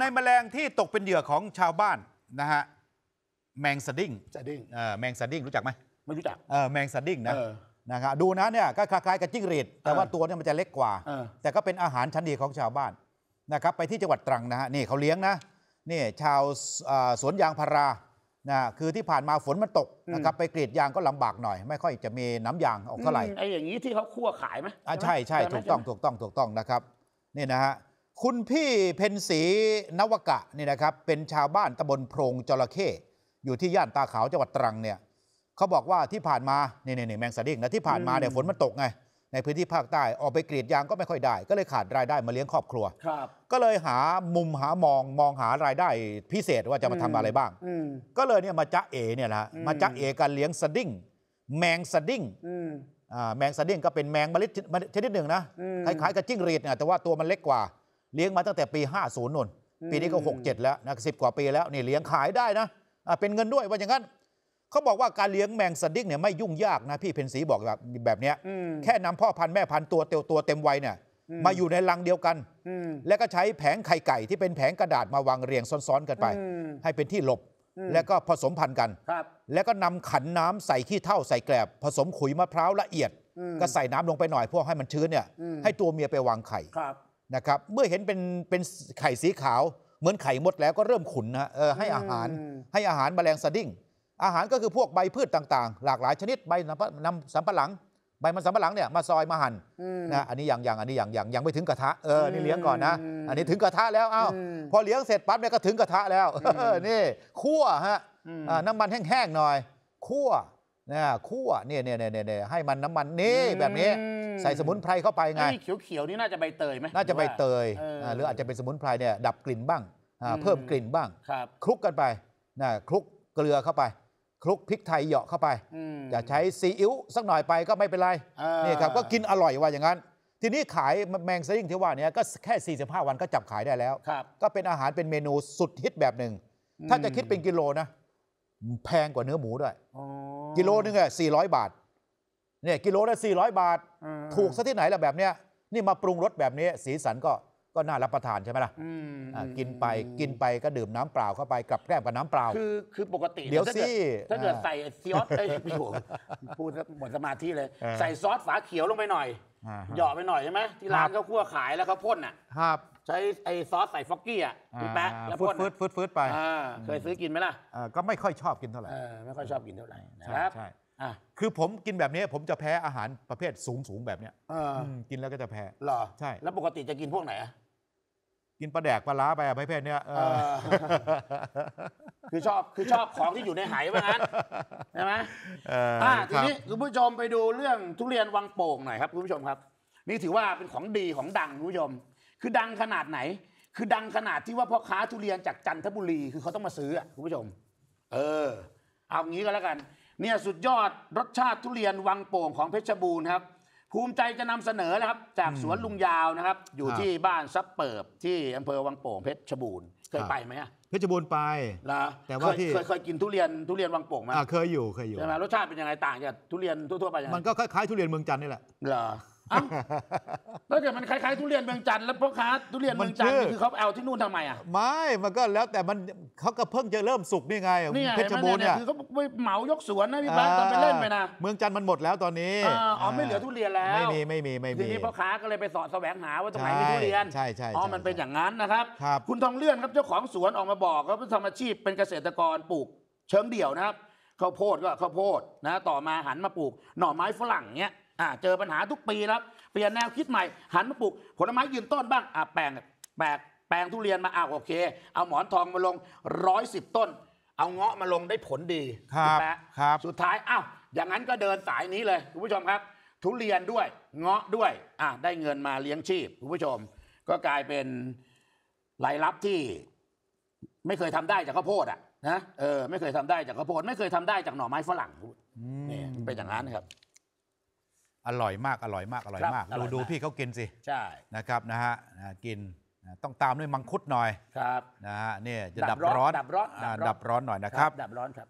ในแมลงที่ตกเป็นเหยื่อของชาวบ้านนะฮะแมงสดิ้งสดิ้งเออแมงสดิ้งรู้จักไหมไม่รู้จักเออแมงสดิ้งนะนะครับดูนะเนี่ยก็คล้ายๆกับจิ้งหรีดแต่ว่าตัวเนี่ยมันจะเล็กกว่า แต่ก็เป็นอาหารชั้นดีของชาวบ้านนะครับ ไปที่จังหวัดตรังนะฮะนี่เขาเลี้ยงนะ นี่ชาวสวนยางพารานะคือที่ผ่านมาฝนมันตกนะครับไปกรีดยางก็ลำบากหน่อย ไม่ค่อยจะมีน้ำยางออกเท่าไหร่ไอ้อย่างนี้ที่เขาคั่วขายไหมอ่าใช่ใช่ถูกต้องถูกต้องถูกต้องนะครับนี่นะฮะคุณพี่เพนสีนวกะนี่นะครับ เป็นชาวบ้านตำบลโพรงจระเข้อยู่ที่ย่านตาขาวจังหวัดตรังเนี่ยเขาบอกว่าที่ผ่านมานี่นี่แมงสาดิ้งนะที่ผ่านมาเนี่ยฝนมันตกไงในพื้นที่ภาคใต้ออกไปกรีดยางก็ไม่ค่อยได้ ก็เลยขาดรายได้มาเลี้ยงครอบครัวครับก็เลยหามุมหามองมองหารายได้พิเศษว่าจะมาทำอะไรบ้างก็เลยเนี่ยมาจ้ะเอเนี่ยนะมาจ้ะเอการเลี้ยงสดิ้งแมงสดิ้งแมงสดิ้งก็เป็นแมงมลิดชนิดหนึ่งนะคล้ายๆกับจิ้งหรีดนะแต่ว่าตัวมันเล็กกว่าเลี้ยงมาตั้งแต่ปี 50นนปีนี้ก็ 67 แล้วนะสิกว่าปีแล้วนี่เลี้ยงขายได้นะ เป็นเงินด้วยว่าอย่างนั้น เขาบอกว่าการเลี้ยงแมงสดิ้งเนี่ยไม่ยุ่งยากนะ พี่เพนสีบอกแบบแบบนี้แค่นำพ่อพันธุ์แม่พันธุ์ตัวเตียวตัวเต็มวัยเนี่ย มาอยู่ในลังเดียวกัน แล้วก็ใช้แผงไข่ไก่ที่เป็นแผงกระดาษมาวางเรียงซ้อนๆกันไป ให้เป็นที่หลบ แล้วก็ผสมพันธุ์กันแล้วก็นำขันน้ำใส่ขี้เท่าใส่แกลบ ผสมขุยมะพร้าวละเอียด ก็ใส่น้ำลงไปหน่อยพวกให้มันชื้นเนี่ยให้ตัวเมียไปวางไข่นะครับเมื่อเห็นเป็นเป็นไข่สีขาวเหมือนไข่มดแล้วก็เริ่มขุนนะเออให้อาหารให้อาหารแมลงสดิ้งอาหารก็คือพวกใบพืชต่างๆ หลากหลายชนิดใบนำสัมปะหลัง ใบมันสัมปะหลังเนี่ยมาซอยมาหั่นนะอันนี้อย่างอย่างอันนี้อย่างอย่างยังไม่ถึงกระทะเออนี่เลี้ยงก่อนนะ อันนี้ถึงกระทะแล้วอ้าวพอเลี้ยงเสร็จปั๊บเนี่ยก็ถึงกระทะแล้วนี่คั่วฮะน้ำมันแห้งๆหน่อยคั่วนะคั่วเนี่ยเนี่ยเนี่ยให้มันน้ำมันนี่แบบนี้ใส่สมุนไพรเข้าไปไงเขียวเขียวนี่น่าจะใบเตยไหมน่าจะใบเตยหรืออาจจะเป็นสมุนไพรเนี่ยดับกลิ่นบ้าง เพิ่มกลิ่นบ้างคลุกกันไปนะคลุกเกลือเข้าไปคลุกพริกไทยเหยาะเข้าไปจะใช้ซีอิ๊วสักหน่อยไปก็ไม่เป็นไรนี่ครับก็กินอร่อยว่าอย่างนั้น ทีนี้ขายแมงสลิงที่ว่านี้ก็แค่ 45 วันก็จับขายได้แล้วก็เป็นอาหารเป็นเมนูสุดฮิตแบบหนึ่งถ้าจะคิดเป็นกิโลนะแพงกว่าเนื้อหมูด้วยกิโลนึงอะ400 บาทเนี่ยกิโลละ400 บาทถูกซะที่ไหนล่ะแบบเนี้ยนี่มาปรุงรสแบบนี้ สีสันก็ก็น่ารับประทานใช่ไหมล่ะอ่กินไปกินไปก็ดื่มน้ำเปล่าเข้าไป กลับแกล้มกับน้ำเปล่า คือคือปกติ เดี๋ยวสิถ้าเกิดใส่ซอสไอ้ยพี่พูดหมดสมาธิเลย ใส่ซอสฝาเขียวลงไปหน่อย่เหยาะไปหน่อยใช่ไหมที่ร้านเขาคั่วขายแล้วเขาพ่นอ่ะครับ ใช้ไอ้ซอสใส่ฟอกกี้อ่ะพี่แป๊ะแล้วพ่นฟืดฟืดฟืดฟืดไปเคยซื้อกินไหมล่ะก็ไม่ค่อยชอบกินเท่าไหร่ไม่ค่อยชอบกินเท่าไหร่นะครับใช่คือผมกินแบบนี้ผมจะแพ้อาหารประเภทสูงสูงแบบเนี้ยกินแล้วก็จะแพ้รอใช่แล้วปกติจะกินพวกไหนอะกินปลาแดกปลาล้าไปอะประเภทเนี้ยคือชอบคือชอบของที่อยู่ในไหย่ปงั้นใช่ไหมอ่าทีนี้คุณผู้ชมไปดูเรื่องทุเรียนวังโป่งหน่อยครับคุณผู้ชมครับ นี่ถือว่าเป็นของดีของดังคุณผู้ชมคือดังขนาดไหน คือดังขนาดที่ว่าพ่อค้าทุเรียนจากจันทบุรีคือเขาต้องมาซื้อคุณผู้ชมเออเอางี้ก็แล้วกันเนี่ยสุดยอดรสชาติทุเรียนวังโป่งของเพชรบูรณ์ครับภูมิใจจะนำเสนอนะครับจากสวนลุงยาวนะครับอยู่ที่บ้านซับเปิบที่อำเภอวังโป่งเพชรบูรณ์เคยไปไหมอ่ะ เพชรบูรณ์ไปแต่ว่าที่เคยเคยกินทุเรียนทุเรียนวังโป่งไหมเคยอยู่เคยอยู่ใช่ไหมรสชาติเป็นยังไงต่างจากทุเรียนทั่วๆไปยังไงมันก็คล้ายๆทุเรียนเมืองจันนี่แหละเหรอเอ้าแล้วเกิดมันคล้ายๆทุเรียนเมืองจันทร์แล้วพ่อค้าทุเรียนเมืองจันทร์นี่คือเขาเอาที่นู่นทำไมอ่ะไม่มันก็แล้วแต่มันเขาก็เพิ่งจะเริ่มสุกนี่ไงเพชรบูรณ์เนี่ยคือเขาไปเหมายกสวนนะพี่บ้านตอนไปเล่นไปนะเมืองจันทร์มันหมดแล้วตอนนี้อ๋อไม่เหลือทุเรียนแล้วไม่มีไม่มีไม่มีทีนี้พ่อค้าก็เลยไปสอดแสวงหาว่าตรงไหนมีทุเรียนใช่ใช่อ๋อมันเป็นอย่างนั้นนะครับ คุณทองเลื่อนครับเจ้าของสวนออกมาบอกว่าทำอาชีพเป็นเกษตรกรปลูก เชิงเดี่ยวนะครับข้าวโพดก็ข้าวโพดนะต่อมาหันมาปลูก หน่อไม้ฝรั่งเนี้ยอ่าเจอปัญหาทุกปีแล้วเปลี่ยนแนวคิดใหม่หันมาปลูกผลไม้ยืนต้นบ้างอ่าแปลงแปลงแปลงทุเรียนมาอ่าโอเค เอาหมอนทองมาลงร้อยสิบต้น เอาเงาะมาลงได้ผลดีครับครับ สุดท้ายอ้าวอย่างนั้นก็เดินสายนี้เลยคุณผู้ชมครับ ทุเรียนด้วยเงาะด้วยอ่ะได้เงินมาเลี้ยงชีพคุณผู้ชม ก็กลายเป็นรายรับที่ ไม่เคยทำได้จากข้าวโพดอ่ะนะเออไม่เคยทำได้จากข้าวโพดไม่เคยทำได้จากหน่อไม้ฝรั่งนี่เป็นอย่างนั้นครับอร่อยมากอร่อยมากอร่อยมากดูดูพี่เขากินสิ ใช่นะครับนะฮะกินต้องตามด้วยมังคุดหน่อยครับนะฮะเนี่ยจะดับร้อนดับร้อนดับร้อนร้อนหน่อยนะครับดับร้อนครับ